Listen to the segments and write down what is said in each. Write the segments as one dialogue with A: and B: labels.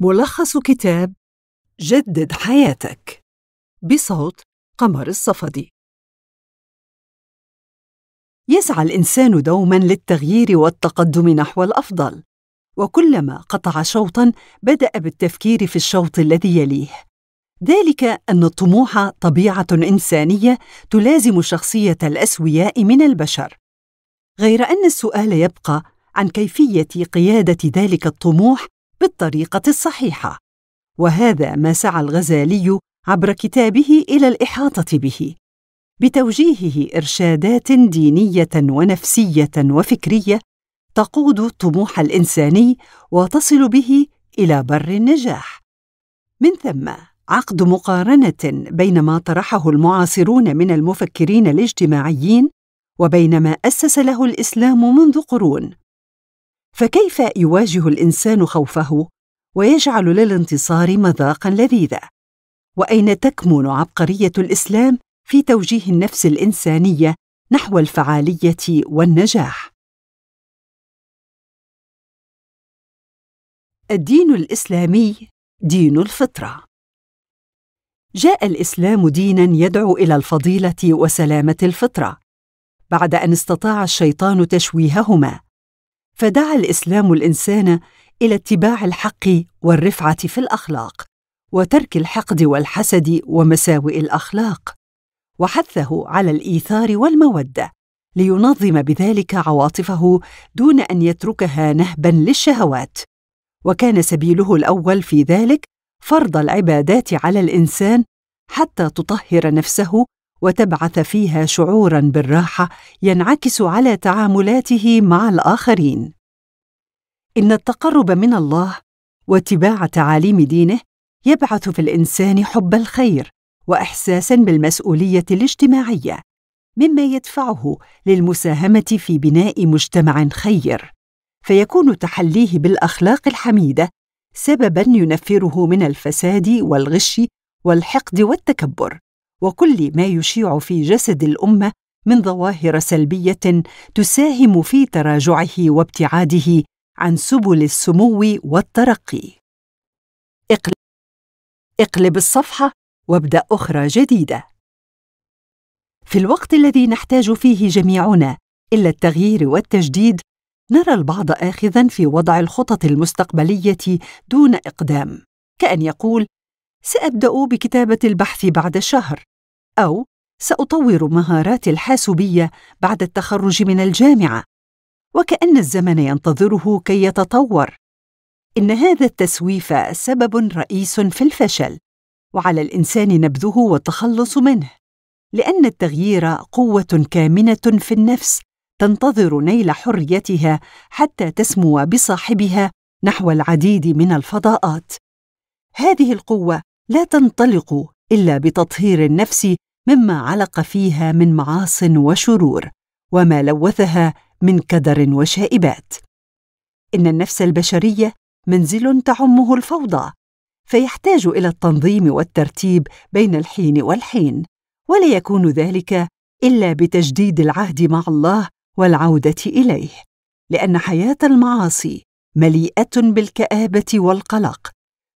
A: ملخص كتاب جدد حياتك بصوت قمر الصفدي يسعى الانسان دوما للتغيير والتقدم نحو الافضل وكلما قطع شوطا بدا بالتفكير في الشوط الذي يليه ذلك ان الطموح طبيعه انسانيه تلازم شخصيه الاسوياء من البشر غير ان السؤال يبقى عن كيفيه قياده ذلك الطموح بالطريقة الصحيحة وهذا ما سعى الغزالي عبر كتابه إلى الإحاطة به بتوجيهه إرشادات دينية ونفسية وفكرية تقود طموح الإنساني وتصل به إلى بر النجاح من ثم عقد مقارنة بين ما طرحه المعاصرون من المفكرين الاجتماعيين وبين ما أسس له الإسلام منذ قرون فكيف يواجه الانسان خوفه ويجعل للانتصار مذاقا لذيذا واين تكمن عبقريه الاسلام في توجيه النفس الانسانيه نحو الفعاليه والنجاح الدين الاسلامي دين الفطره جاء الاسلام دينا يدعو الى الفضيله وسلامه الفطره بعد ان استطاع الشيطان تشويههما فدعا الاسلام الانسان الى اتباع الحق والرفعه في الاخلاق وترك الحقد والحسد ومساوئ الاخلاق وحثه على الايثار والموده لينظم بذلك عواطفه دون ان يتركها نهبا للشهوات وكان سبيله الاول في ذلك فرض العبادات على الانسان حتى تطهر نفسه وتبعث فيها شعورا بالراحه ينعكس على تعاملاته مع الاخرين ان التقرب من الله واتباع تعاليم دينه يبعث في الانسان حب الخير واحساسا بالمسؤوليه الاجتماعيه مما يدفعه للمساهمه في بناء مجتمع خير فيكون تحليه بالاخلاق الحميده سببا ينفره من الفساد والغش والحقد والتكبر وكل ما يشيع في جسد الامه من ظواهر سلبيه تساهم في تراجعه وابتعاده عن سبل السمو والترقي اقلب الصفحه وابدا اخرى جديده في الوقت الذي نحتاج فيه جميعنا الا التغيير والتجديد نرى البعض اخذا في وضع الخطط المستقبليه دون اقدام كان يقول سأبدأ بكتابة البحث بعد شهر، أو سأطور مهاراتي الحاسوبية بعد التخرج من الجامعة، وكأن الزمن ينتظره كي يتطور. إن هذا التسويف سبب رئيس في الفشل، وعلى الإنسان نبذه والتخلص منه، لأن التغيير قوة كامنة في النفس تنتظر نيل حريتها حتى تسمو بصاحبها نحو العديد من الفضاءات. هذه القوة لا تنطلق الا بتطهير النفس مما علق فيها من معاص وشرور وما لوثها من كدر وشائبات ان النفس البشريه منزل تعمه الفوضى فيحتاج الى التنظيم والترتيب بين الحين والحين ولا يكون ذلك الا بتجديد العهد مع الله والعوده اليه لان حياه المعاصي مليئه بالكابه والقلق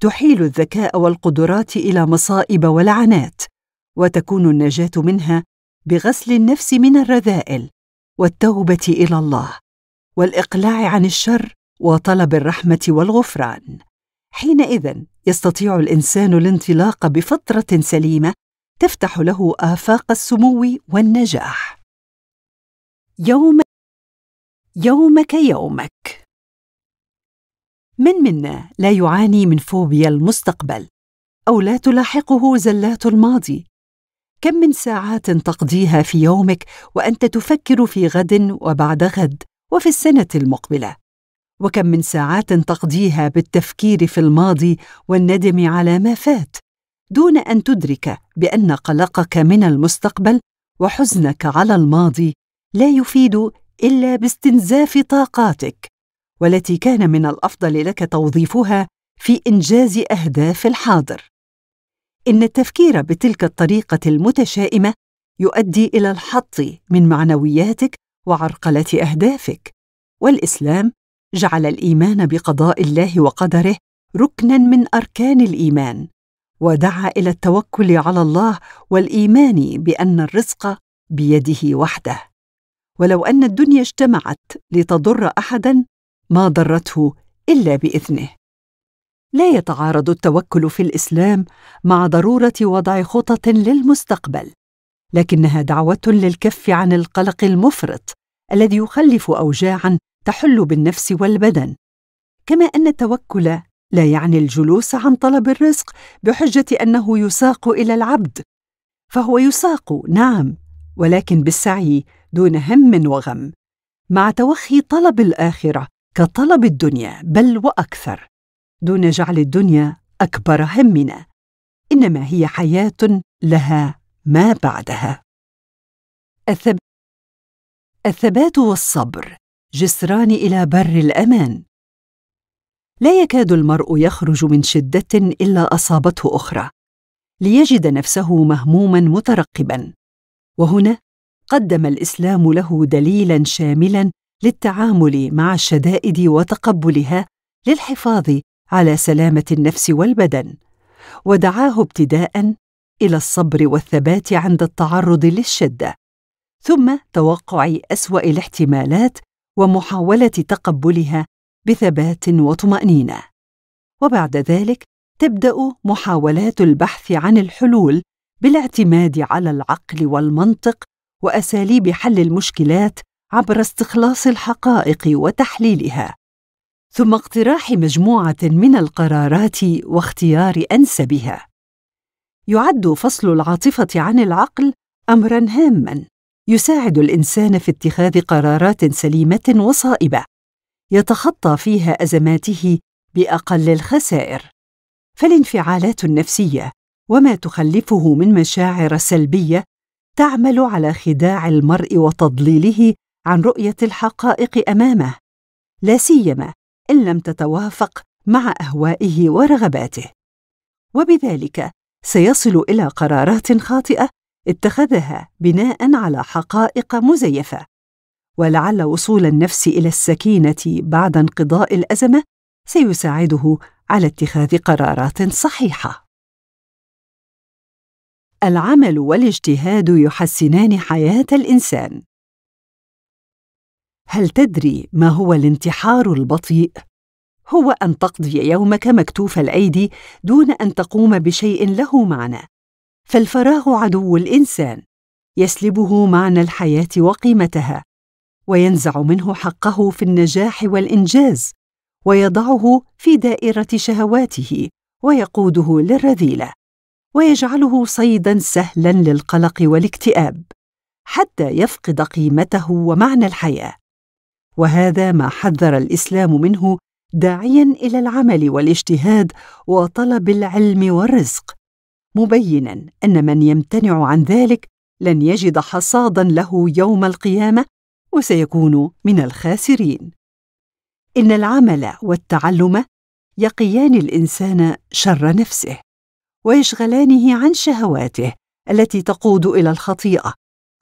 A: تحيل الذكاء والقدرات الى مصائب ولعنات وتكون النجاه منها بغسل النفس من الرذائل والتوبه الى الله والاقلاع عن الشر وطلب الرحمه والغفران حينئذ يستطيع الانسان الانطلاق بفطره سليمه تفتح له آفاق السمو والنجاح. يوم يومك يومك من منا لا يعاني من فوبيا المستقبل او لا تلاحقه زلات الماضي كم من ساعات تقضيها في يومك وانت تفكر في غد وبعد غد وفي السنه المقبله وكم من ساعات تقضيها بالتفكير في الماضي والندم على ما فات دون ان تدرك بان قلقك من المستقبل وحزنك على الماضي لا يفيد الا باستنزاف طاقاتك والتي كان من الافضل لك توظيفها في انجاز اهداف الحاضر ان التفكير بتلك الطريقه المتشائمه يؤدي الى الحط من معنوياتك وعرقله اهدافك والاسلام جعل الايمان بقضاء الله وقدره ركنا من اركان الايمان ودعا الى التوكل على الله والايمان بان الرزق بيده وحده ولو ان الدنيا اجتمعت لتضر احدا ما ضرته الا باذنه لا يتعارض التوكل في الاسلام مع ضروره وضع خطط للمستقبل لكنها دعوه للكف عن القلق المفرط الذي يخلف اوجاعا تحل بالنفس والبدن كما ان التوكل لا يعني الجلوس عن طلب الرزق بحجه انه يساق الى العبد فهو يساق نعم ولكن بالسعي دون هم وغم مع توخي طلب الاخره كطلب الدنيا بل واكثر دون جعل الدنيا اكبر همنا انما هي حياه لها ما بعدها الثب... الثبات والصبر جسران الى بر الامان لا يكاد المرء يخرج من شده الا اصابته اخرى ليجد نفسه مهموما مترقبا وهنا قدم الاسلام له دليلا شاملا للتعامل مع الشدائد وتقبلها للحفاظ على سلامه النفس والبدن ودعاه ابتداء الى الصبر والثبات عند التعرض للشده ثم توقع اسوا الاحتمالات ومحاوله تقبلها بثبات وطمانينه وبعد ذلك تبدا محاولات البحث عن الحلول بالاعتماد على العقل والمنطق واساليب حل المشكلات عبر استخلاص الحقائق وتحليلها ثم اقتراح مجموعه من القرارات واختيار انسبها يعد فصل العاطفه عن العقل امرا هاما يساعد الانسان في اتخاذ قرارات سليمه وصائبه يتخطى فيها ازماته باقل الخسائر فالانفعالات النفسيه وما تخلفه من مشاعر سلبيه تعمل على خداع المرء وتضليله عن رؤية الحقائق أمامه، لا سيما إن لم تتوافق مع أهوائه ورغباته. وبذلك سيصل إلى قرارات خاطئة اتخذها بناء على حقائق مزيفة. ولعل وصول النفس إلى السكينة بعد انقضاء الأزمة سيساعده على اتخاذ قرارات صحيحة. العمل والاجتهاد يحسنان حياة الإنسان. هل تدري ما هو الانتحار البطيء هو ان تقضي يومك مكتوف الايدي دون ان تقوم بشيء له معنى فالفراغ عدو الانسان يسلبه معنى الحياه وقيمتها وينزع منه حقه في النجاح والانجاز ويضعه في دائره شهواته ويقوده للرذيله ويجعله صيدا سهلا للقلق والاكتئاب حتى يفقد قيمته ومعنى الحياه وهذا ما حذر الاسلام منه داعيا الى العمل والاجتهاد وطلب العلم والرزق مبينا ان من يمتنع عن ذلك لن يجد حصادا له يوم القيامه وسيكون من الخاسرين ان العمل والتعلم يقيان الانسان شر نفسه ويشغلانه عن شهواته التي تقود الى الخطيئه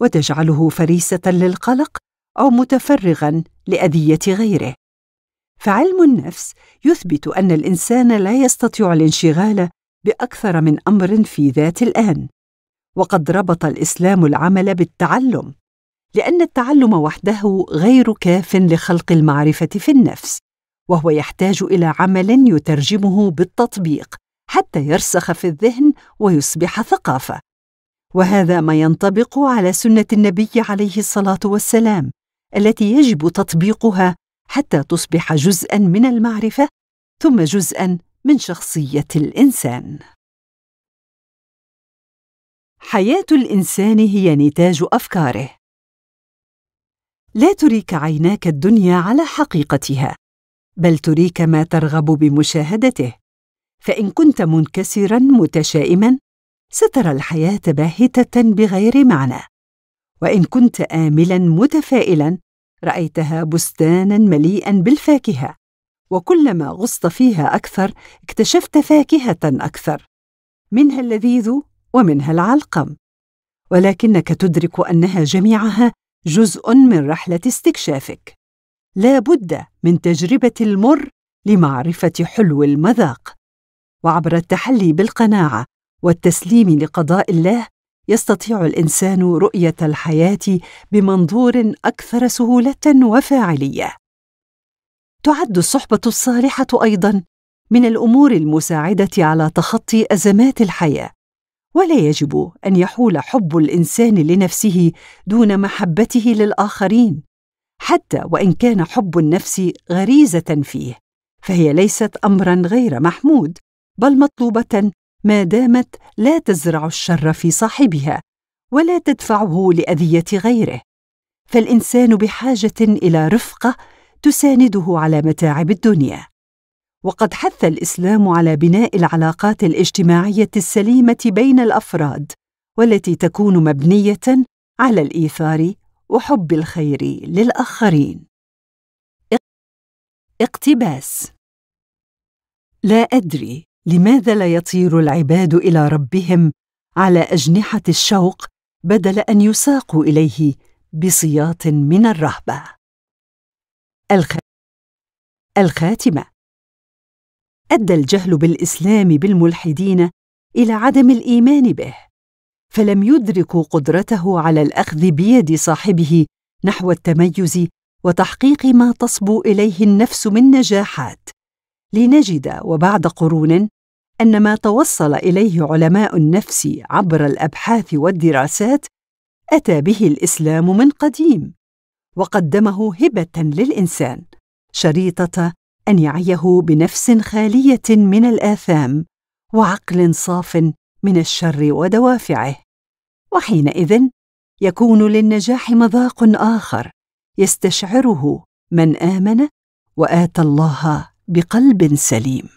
A: وتجعله فريسه للقلق او متفرغا لاذيه غيره فعلم النفس يثبت ان الانسان لا يستطيع الانشغال باكثر من امر في ذات الان وقد ربط الاسلام العمل بالتعلم لان التعلم وحده غير كاف لخلق المعرفه في النفس وهو يحتاج الى عمل يترجمه بالتطبيق حتى يرسخ في الذهن ويصبح ثقافه وهذا ما ينطبق على سنه النبي عليه الصلاه والسلام التي يجب تطبيقها حتى تصبح جزءا من المعرفه ثم جزءا من شخصيه الانسان حياه الانسان هي نتاج افكاره لا تريك عيناك الدنيا على حقيقتها بل تريك ما ترغب بمشاهدته فان كنت منكسرا متشائما سترى الحياه باهته بغير معنى وان كنت املا متفائلا رايتها بستانا مليئا بالفاكهه وكلما غصت فيها اكثر اكتشفت فاكهه اكثر منها اللذيذ ومنها العلقم ولكنك تدرك انها جميعها جزء من رحله استكشافك لا بد من تجربه المر لمعرفه حلو المذاق وعبر التحلي بالقناعه والتسليم لقضاء الله يستطيع الانسان رؤيه الحياه بمنظور اكثر سهوله وفاعليه تعد الصحبه الصالحه ايضا من الامور المساعده على تخطي ازمات الحياه ولا يجب ان يحول حب الانسان لنفسه دون محبته للاخرين حتى وان كان حب النفس غريزه فيه فهي ليست امرا غير محمود بل مطلوبه ما دامت لا تزرع الشر في صاحبها ولا تدفعه لاذيه غيره فالانسان بحاجه الى رفقه تسانده على متاعب الدنيا وقد حث الاسلام على بناء العلاقات الاجتماعيه السليمه بين الافراد والتي تكون مبنيه على الايثار وحب الخير للاخرين اقتباس لا ادري لماذا لا يطير العباد الى ربهم على اجنحه الشوق بدل ان يساقوا اليه بسياط من الرهبه الخاتمه ادى الجهل بالاسلام بالملحدين الى عدم الايمان به فلم يدركوا قدرته على الاخذ بيد صاحبه نحو التميز وتحقيق ما تصبو اليه النفس من نجاحات لنجد وبعد قرون ان ما توصل اليه علماء النفس عبر الابحاث والدراسات اتى به الاسلام من قديم وقدمه هبه للانسان شريطه ان يعيه بنفس خاليه من الاثام وعقل صاف من الشر ودوافعه وحينئذ يكون للنجاح مذاق اخر يستشعره من امن واتى الله بقلب سليم